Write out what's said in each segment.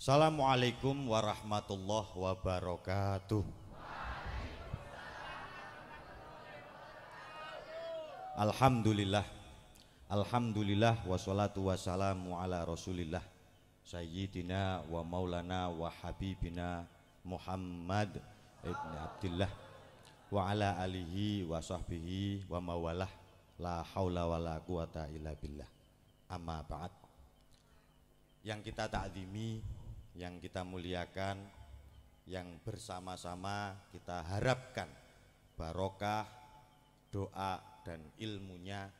Assalamualaikum warahmatullahi wabarakatuh. Alhamdulillah. Alhamdulillah wassalatu wassalamu ala Rasulillah sayyidina wa maulana wa habibina Muhammad ibn Abdullah wa ala alihi wa sahbihi wa mawalah la haula wa la quwata illa billah amma ba'd yang kita ta'zimi yang kita muliakan, yang bersama-sama kita harapkan barokah, doa dan ilmunya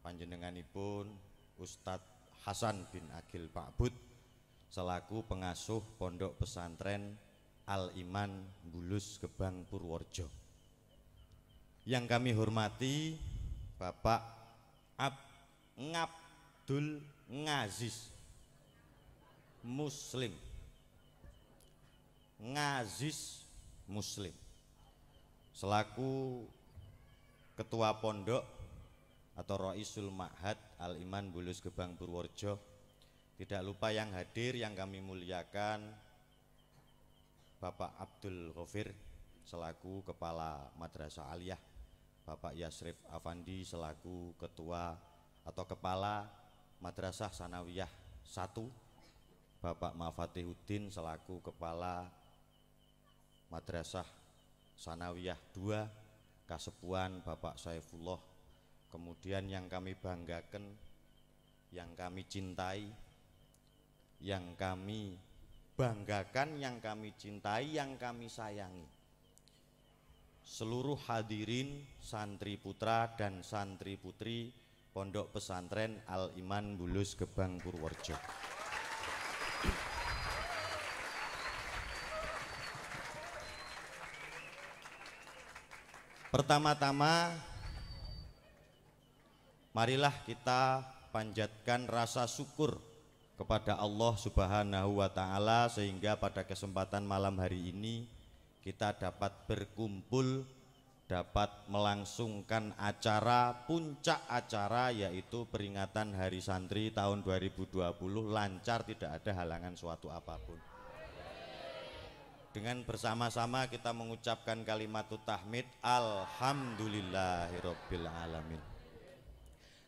panjenenganipun Ustadz Hasan bin Agil Pakbud selaku pengasuh pondok pesantren Al Iman Bulus Gebang Purworejo. Yang kami hormati Bapak Ab Ngabdul Ngaziz muslim ngaziz muslim selaku ketua pondok atau Roisul Ma'had Al Iman Bulus Gebang Purworejo tidak lupa yang hadir yang kami muliakan Bapak Abdul Ghafir selaku Kepala Madrasah Aliyah Bapak Yasrif Afandi selaku Ketua atau Kepala Madrasah Sanawiyah 1 Bapak Mafatihudin selaku Kepala Madrasah Sanawiyah II Kasepuan Bapak Saifullah kemudian yang kami banggakan yang kami cintai yang kami banggakan yang kami cintai yang kami sayangi seluruh hadirin santri putra dan santri putri Pondok Pesantren Al Iman Bulus Gebang Purworejo. Pertama-tama marilah kita panjatkan rasa syukur kepada Allah Subhanahu wa taala sehingga pada kesempatan malam hari ini kita dapat berkumpul dapat melangsungkan acara puncak acara yaitu peringatan Hari Santri tahun 2020 lancar tidak ada halangan suatu apapun dengan bersama-sama kita mengucapkan kalimat tahmid alamin.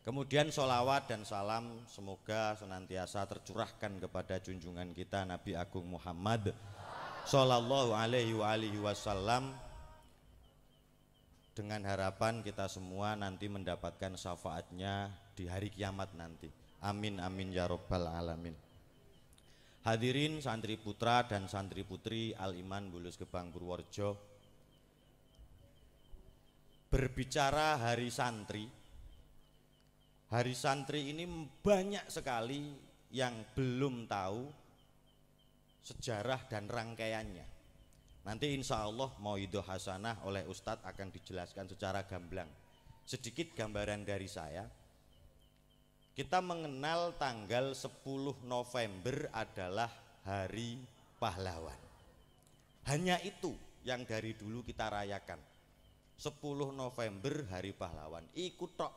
Kemudian sholawat dan salam semoga senantiasa tercurahkan kepada junjungan kita Nabi Agung Muhammad Sallallahu alaihi wa alihi wasallam Dengan harapan kita semua nanti mendapatkan syafaatnya di hari kiamat nanti Amin amin ya rabbal alamin Hadirin santri putra dan santri putri Al-Iman Bulus Gebang Purworejo Berbicara hari santri Hari santri ini banyak sekali yang belum tahu sejarah dan rangkaiannya Nanti insya Allah Mauidoh Hasanah oleh Ustadz akan dijelaskan secara gamblang Sedikit gambaran dari saya kita mengenal tanggal 10 November adalah Hari Pahlawan. Hanya itu yang dari dulu kita rayakan. 10 November Hari Pahlawan. Ikut tok.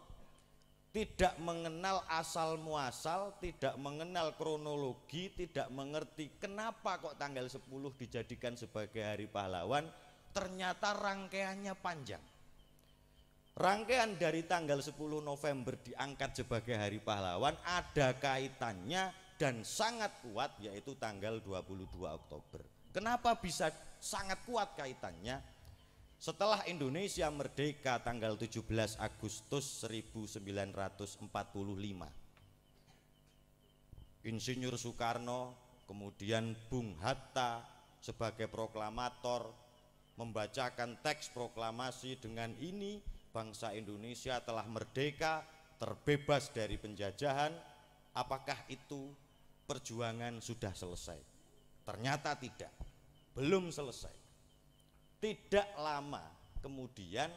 Tidak mengenal asal muasal, tidak mengenal kronologi, tidak mengerti kenapa kok tanggal 10 dijadikan sebagai Hari Pahlawan. Ternyata rangkaiannya panjang Rangkaian dari tanggal 10 November diangkat sebagai Hari Pahlawan ada kaitannya dan sangat kuat yaitu tanggal 22 Oktober. Kenapa bisa sangat kuat kaitannya? Setelah Indonesia merdeka tanggal 17 Agustus 1945. Insinyur Soekarno, kemudian Bung Hatta sebagai proklamator membacakan teks proklamasi dengan ini bangsa Indonesia telah merdeka, terbebas dari penjajahan, apakah itu perjuangan sudah selesai? Ternyata tidak, belum selesai. Tidak lama kemudian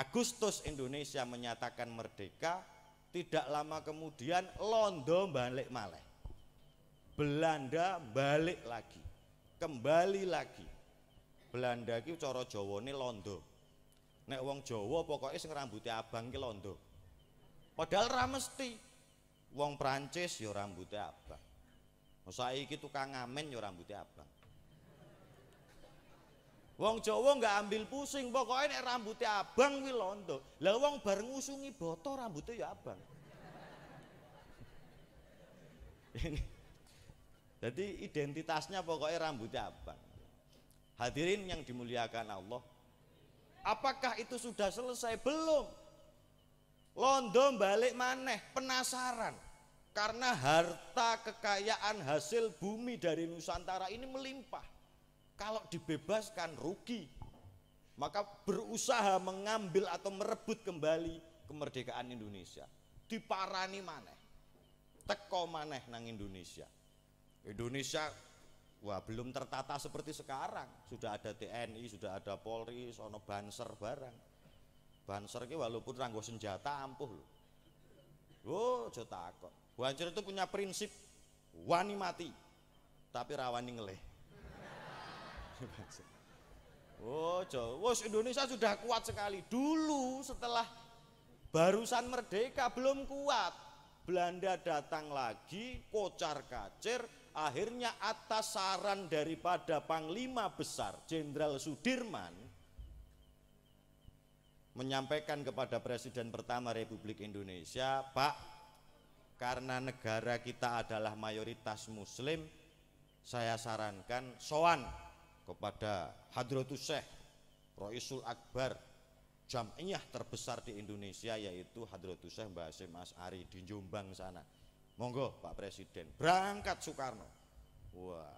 Agustus Indonesia menyatakan merdeka, tidak lama kemudian Londo balik malek. Belanda balik lagi, kembali lagi. Belanda coro jowo ini Londo nek wong Jawa pokoknya sing rambutnya abang ki londo padahal ra mesti wong Prancis yo ya rambutnya abang saiki tukang ngamen yo ya rambutnya abang Wong Jawa nggak ambil pusing, pokoknya nek rambutnya abang kuwi londo. Lah wong bar ngusungi boto rambutnya ya abang. Jadi identitasnya pokoknya rambutnya abang. Hadirin yang dimuliakan Allah, Apakah itu sudah selesai? Belum. Londo balik maneh penasaran karena harta kekayaan hasil bumi dari Nusantara ini melimpah. Kalau dibebaskan rugi, maka berusaha mengambil atau merebut kembali kemerdekaan Indonesia. Diparani maneh, teko maneh nang Indonesia. Indonesia Wah belum tertata seperti sekarang. Sudah ada TNI, sudah ada Polri, sono banser barang. Banser ini walaupun ranggo senjata ampuh loh. Oh, jota kok, Banser itu punya prinsip wani mati, tapi rawani ngeleh. oh, Jawa. Indonesia sudah kuat sekali. Dulu setelah barusan merdeka belum kuat. Belanda datang lagi, kocar kacir, Akhirnya atas saran daripada Panglima Besar Jenderal Sudirman menyampaikan kepada Presiden pertama Republik Indonesia, Pak, karena negara kita adalah mayoritas muslim, saya sarankan soan kepada Hadrotus Syekh Roisul Akbar Jamiyah terbesar di Indonesia yaitu Hadrotus Syekh Mbah Hasyim As'ari di Jombang sana monggo Pak Presiden berangkat Soekarno wah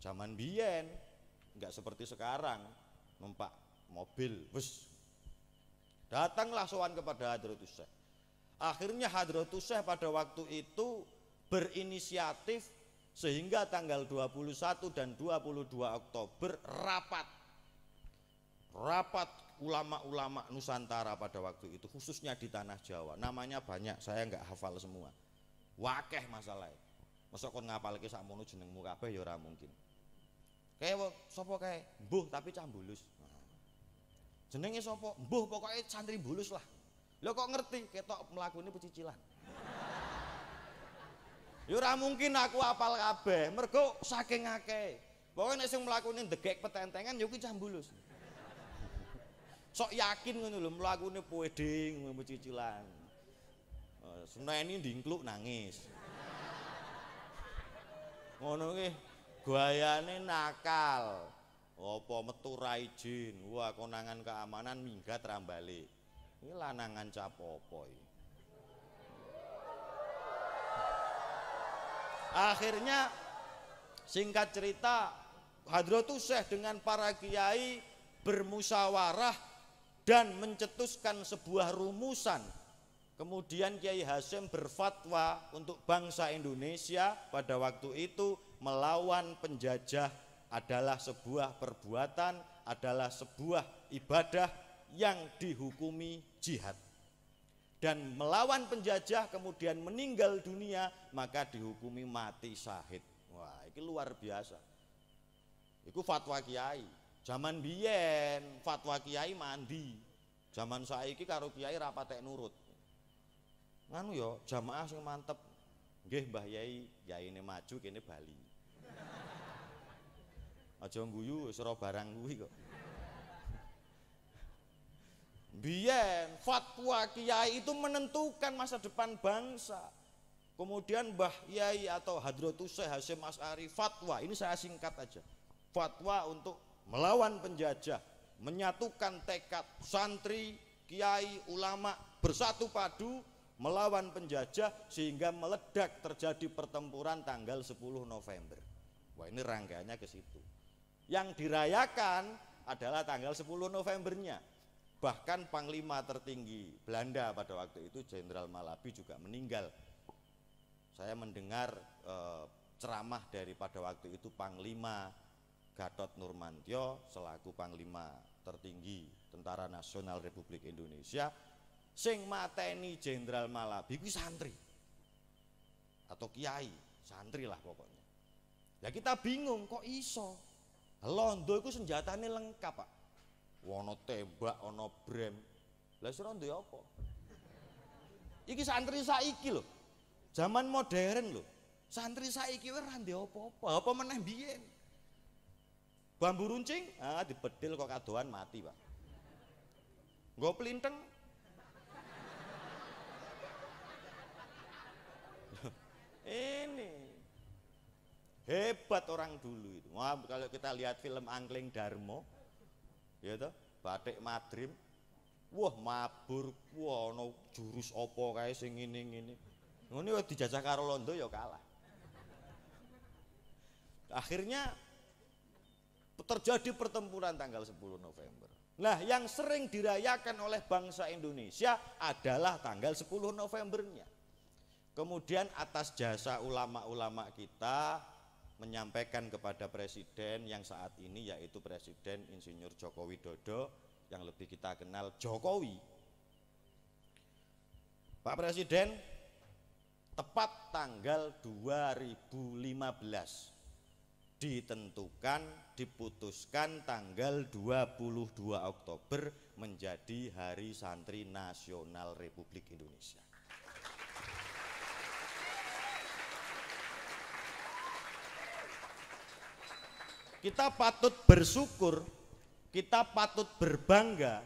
zaman biyen nggak seperti sekarang numpak mobil bus datanglah soan kepada Hadro Syekh akhirnya Hadro Syekh pada waktu itu berinisiatif sehingga tanggal 21 dan 22 Oktober rapat rapat ulama-ulama Nusantara pada waktu itu khususnya di tanah Jawa namanya banyak saya nggak hafal semua Wakeh masalahe. Masa kon ngapalke sakmono jenengmu kabeh ya ora mungkin. Kae sapa kae? Mbuh tapi cah bulus. Nah. Jenenge sapa? Mbuh pokoke santri bulus lah. Lho kok ngerti ketok mlakune pecicilan. ya ora mungkin aku apal kabeh, mergo saking akeh. Pokoke nek sing mlakune degek petentengan ya kuwi bulus. Sok yakin ngono lho mlakune pweding pecicilan. Eh, Seneni ndingkluk nangis. Ngono ki gayane nakal. Apa metu ra izin. Wah, konangan keamanan minggat ra ini Iki lanangan cap apa Akhirnya singkat cerita Hadratus Syekh dengan para kiai bermusyawarah dan mencetuskan sebuah rumusan Kemudian Kiai Hasim berfatwa untuk bangsa Indonesia pada waktu itu melawan penjajah adalah sebuah perbuatan, adalah sebuah ibadah yang dihukumi jihad. Dan melawan penjajah kemudian meninggal dunia maka dihukumi mati syahid. Wah, ini luar biasa. Itu fatwa kiai. Zaman biyen fatwa kiai mandi. Zaman saiki karo kiai rapat nurut nganu yo ya, jamaah sing mantep nggih Mbah Yai yaine maju kene Bali aja guyu sero barang kuwi kok Biyen fatwa kiai itu menentukan masa depan bangsa. Kemudian Mbah Yai atau Hadrotus Syekh Hasyim Asyari fatwa, ini saya singkat aja. Fatwa untuk melawan penjajah, menyatukan tekad santri, kiai, ulama bersatu padu melawan penjajah sehingga meledak terjadi pertempuran tanggal 10 November. Wah ini rangkaiannya ke situ. Yang dirayakan adalah tanggal 10 Novembernya. Bahkan panglima tertinggi Belanda pada waktu itu Jenderal Malabi juga meninggal. Saya mendengar e, ceramah dari pada waktu itu panglima Gatot Nurmantio selaku panglima tertinggi Tentara Nasional Republik Indonesia sing mateni Jenderal Malabi kuwi santri atau kiai santri lah pokoknya ya kita bingung kok iso londo itu senjatanya lengkap pak wono tembak ono brem lah sira ya apa iki santri saiki loh zaman modern loh santri saiki ora ndek apa-apa apa meneh biyen bambu runcing ah dibedil kok kadoan mati pak nggo plinteng Ini hebat orang dulu itu. Wah, kalau kita lihat film Angling Darmo, ya itu Batik Madrim, wah mabur, wah no jurus opo kayak sing ini ini. Ini wah dijajah karo Londo ya kalah. Akhirnya terjadi pertempuran tanggal 10 November. Nah, yang sering dirayakan oleh bangsa Indonesia adalah tanggal 10 Novembernya. Kemudian atas jasa ulama-ulama kita menyampaikan kepada presiden yang saat ini yaitu Presiden Insinyur Joko Widodo yang lebih kita kenal Jokowi. Pak Presiden tepat tanggal 2015 ditentukan diputuskan tanggal 22 Oktober menjadi Hari Santri Nasional Republik Indonesia. kita patut bersyukur, kita patut berbangga.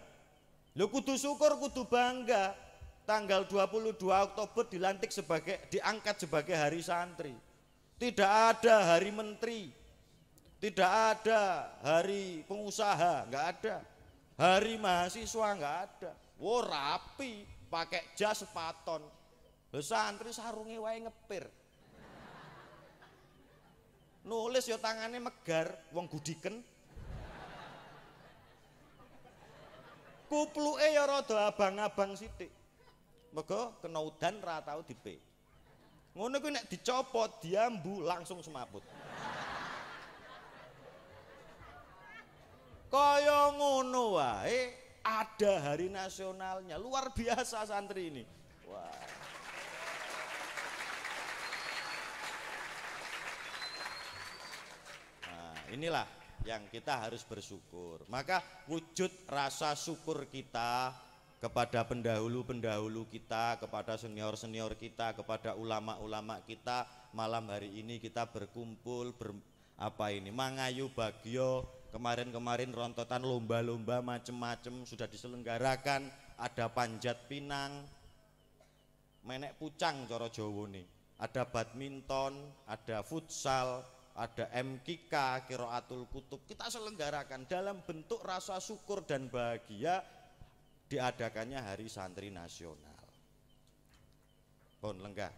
Lu kudu syukur, kudu bangga. Tanggal 22 Oktober dilantik sebagai diangkat sebagai hari santri. Tidak ada hari menteri. Tidak ada hari pengusaha, enggak ada. Hari mahasiswa enggak ada. Wo rapi, pakai jas paton. santri sarunge wae ngepir. Nulis yo tangannya megar, wong gudiken. e yo rodo abang-abang sithik. Mergo kena udan ratau di dipe. Ngono kuwi nek dicopot, diambu langsung semaput. Kaya ngono wae ada hari nasionalnya. Luar biasa santri ini. Wah. inilah yang kita harus bersyukur maka wujud rasa syukur kita kepada pendahulu-pendahulu kita, kepada senior-senior kita, kepada ulama-ulama kita. Malam hari ini kita berkumpul ber, apa ini Mangayu Bagio kemarin-kemarin rontotan lomba-lomba macem-macem sudah diselenggarakan, ada panjat pinang, menek pucang coro Jowo nih. Ada badminton, ada futsal, ada MKK, Kiroatul Kutub, kita selenggarakan dalam bentuk rasa syukur dan bahagia diadakannya Hari Santri Nasional. Pohon lenggah,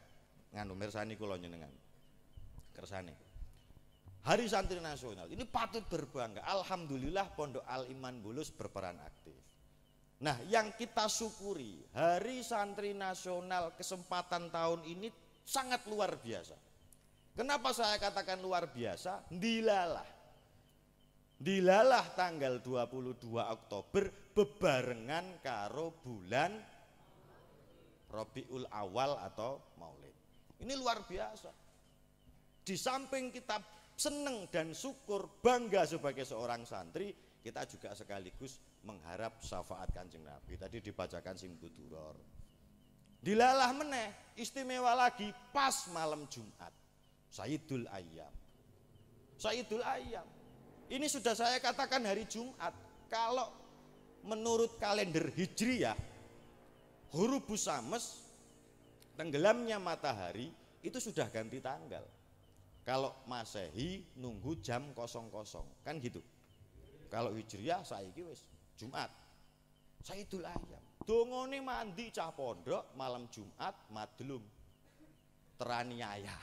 nganu mirsani kula dengan kersani Hari Santri Nasional ini patut berbangga. Alhamdulillah Pondok Al Iman Bulus berperan aktif. Nah, yang kita syukuri, Hari Santri Nasional kesempatan tahun ini sangat luar biasa Kenapa saya katakan luar biasa? Dilalah. Dilalah tanggal 22 Oktober bebarengan karo bulan Robiul Awal atau Maulid. Ini luar biasa. Di samping kita seneng dan syukur, bangga sebagai seorang santri, kita juga sekaligus mengharap syafaat kanjeng Nabi. Tadi dibacakan sing Dilalah meneh, istimewa lagi pas malam Jumat. Sayyidul Ayyam. Sayyidul Ayyam. Ini sudah saya katakan hari Jumat. Kalau menurut kalender Hijriyah, Hurubus Sames tenggelamnya matahari itu sudah ganti tanggal. Kalau Masehi nunggu jam 00 kan gitu. Kalau Hijriyah saya wis Jumat. Saidul Ayam. Dongone mandi cah pondok malam Jumat madlum teraniaya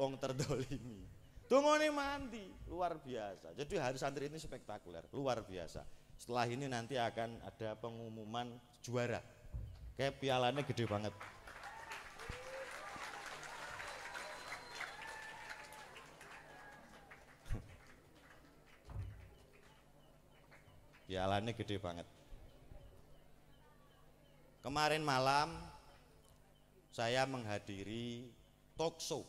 wong terdolimi. Tunggu nih mandi, luar biasa. Jadi hari santri ini spektakuler, luar biasa. Setelah ini nanti akan ada pengumuman juara. Kayak pialanya gede banget. pialanya gede banget. Kemarin malam saya menghadiri talk show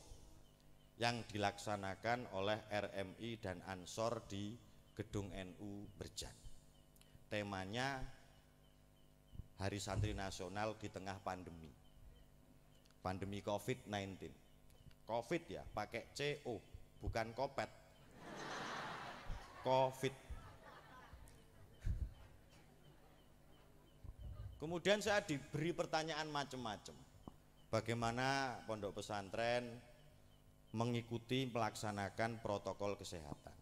yang dilaksanakan oleh RMI dan Ansor di Gedung NU Berjan. Temanya Hari Santri Nasional di tengah pandemi. Pandemi COVID-19. COVID ya, pakai CO, bukan kopet. COVID. Kemudian saya diberi pertanyaan macam-macam. Bagaimana pondok pesantren mengikuti melaksanakan protokol kesehatan.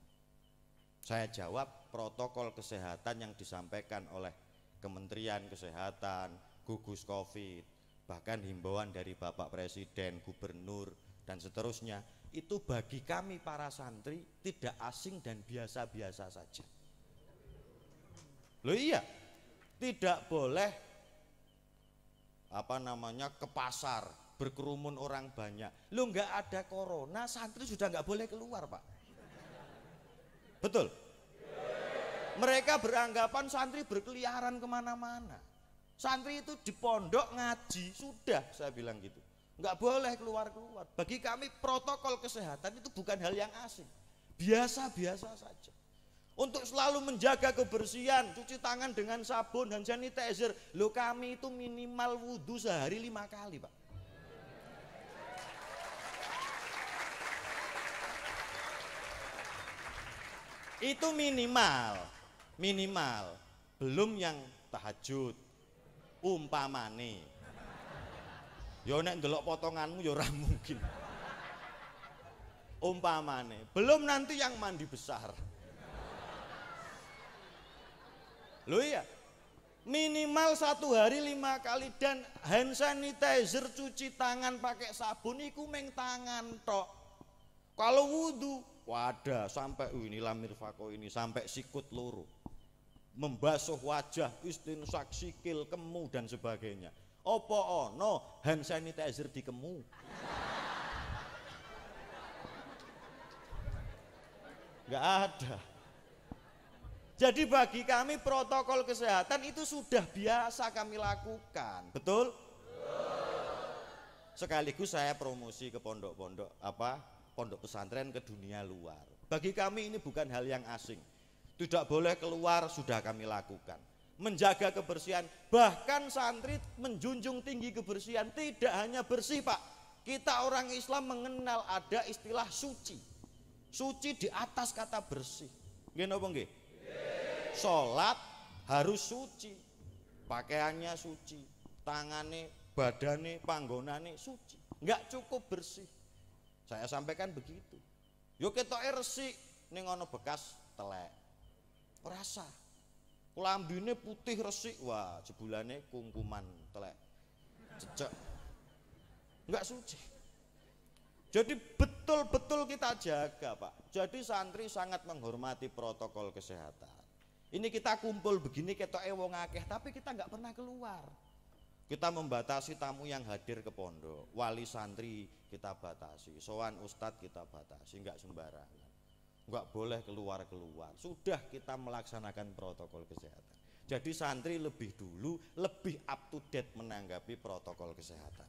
Saya jawab protokol kesehatan yang disampaikan oleh Kementerian Kesehatan, gugus Covid, bahkan himbauan dari Bapak Presiden, Gubernur, dan seterusnya itu bagi kami para santri tidak asing dan biasa-biasa saja loh iya tidak boleh apa namanya ke pasar berkerumun orang banyak lu nggak ada corona santri sudah nggak boleh keluar pak betul mereka beranggapan santri berkeliaran kemana-mana santri itu di pondok ngaji sudah saya bilang gitu nggak boleh keluar-keluar bagi kami protokol kesehatan itu bukan hal yang asing biasa-biasa saja untuk selalu menjaga kebersihan, cuci tangan dengan sabun dan sanitizer. Lo kami itu minimal wudhu sehari lima kali, Pak. Itu minimal, minimal. Belum yang tahajud, umpamane. Ya nek ndelok potonganmu ya ora mungkin. Umpamane, belum nanti yang mandi besar. Loh ya minimal satu hari lima kali dan hand sanitizer cuci tangan pakai sabun iku meng tangan tok kalau wudhu wadah sampai ini lamir fako ini sampai sikut loro membasuh wajah istinsak sikil kemu dan sebagainya opo ono hand sanitizer di kemu nggak ada jadi bagi kami protokol kesehatan itu sudah biasa kami lakukan betul sekaligus saya promosi ke pondok-pondok apa pondok pesantren ke dunia luar. Bagi kami ini bukan hal yang asing. Tidak boleh keluar sudah kami lakukan. Menjaga kebersihan, bahkan santri menjunjung tinggi kebersihan, tidak hanya bersih, Pak. Kita orang Islam mengenal ada istilah suci. Suci di atas kata bersih. Gino napa Solat harus suci. Pakaiannya suci, tangane, badane, panggonane suci. Enggak cukup bersih saya sampaikan begitu. Yo ketok resik ini ngono bekas telek. Rasa. Lambine putih resik. Wah, jebulannya kungkuman telek. cecek Enggak suci. Jadi betul-betul kita jaga, Pak. Jadi santri sangat menghormati protokol kesehatan. Ini kita kumpul begini ketok wong akeh, tapi kita nggak pernah keluar. Kita membatasi tamu yang hadir ke pondok, wali santri kita batasi, soan ustadz kita batasi, nggak sembarangan. nggak boleh keluar-keluar. Sudah kita melaksanakan protokol kesehatan. Jadi santri lebih dulu, lebih up to date menanggapi protokol kesehatan.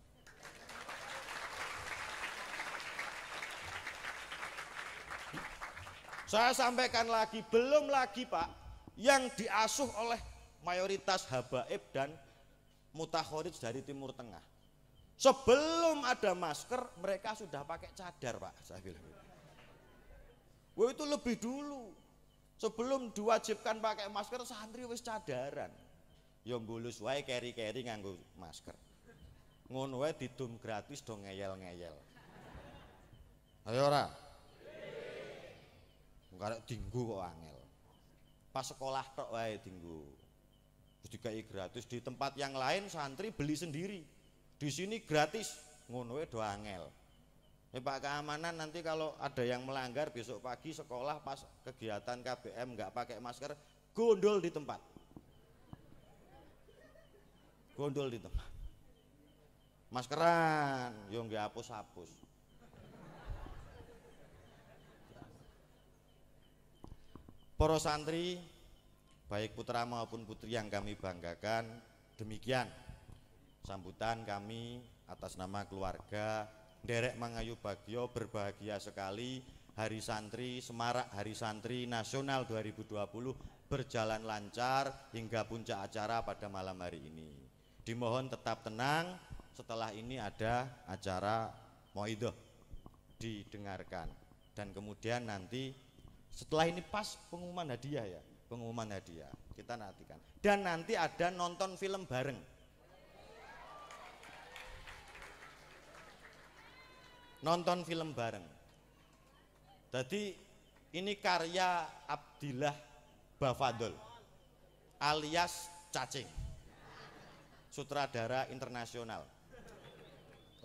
Saya sampaikan lagi, belum lagi Pak, yang diasuh oleh mayoritas habaib dan mutakhorij dari Timur Tengah. Sebelum ada masker, mereka sudah pakai cadar, Pak. Saya bilang. Gitu. Wah itu lebih dulu. Sebelum diwajibkan pakai masker, santri wis cadaran. Ya bulus wae keri-keri nganggo masker. Ngono wae didum gratis dong, ngeyel-ngeyel. Ayo ora. Enggak tinggu, kok angel. Pas sekolah tok wae dinggu terus dikai gratis di tempat yang lain santri beli sendiri di sini gratis ngono do angel ya Pak keamanan nanti kalau ada yang melanggar besok pagi sekolah pas kegiatan KBM nggak pakai masker gondol di tempat gondol di tempat maskeran yo nggak hapus-hapus para santri baik putra maupun putri yang kami banggakan demikian sambutan kami atas nama keluarga Derek Mangayu Bagio berbahagia sekali Hari Santri Semarak Hari Santri Nasional 2020 berjalan lancar hingga puncak acara pada malam hari ini dimohon tetap tenang setelah ini ada acara Moidoh didengarkan dan kemudian nanti setelah ini pas pengumuman hadiah ya pengumuman hadiah kita nantikan dan nanti ada nonton film bareng nonton film bareng jadi ini karya Abdillah Bafadol alias cacing sutradara internasional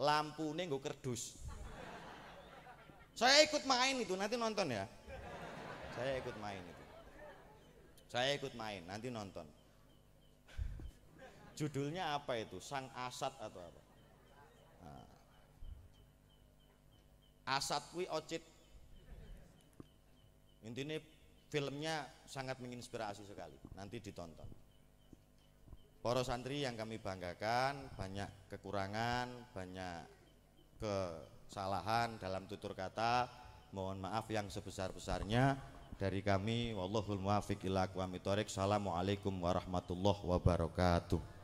lampu gue kerdus saya ikut main itu nanti nonton ya saya ikut main itu saya ikut main nanti nonton judulnya apa itu sang asat atau apa nah. asat kui ocit intinya filmnya sangat menginspirasi sekali nanti ditonton para santri yang kami banggakan banyak kekurangan banyak kesalahan dalam tutur kata mohon maaf yang sebesar-besarnya dari kami wallahul muwaffiq ila aqwamit thoriq. Assalamualaikum warahmatullahi wabarakatuh.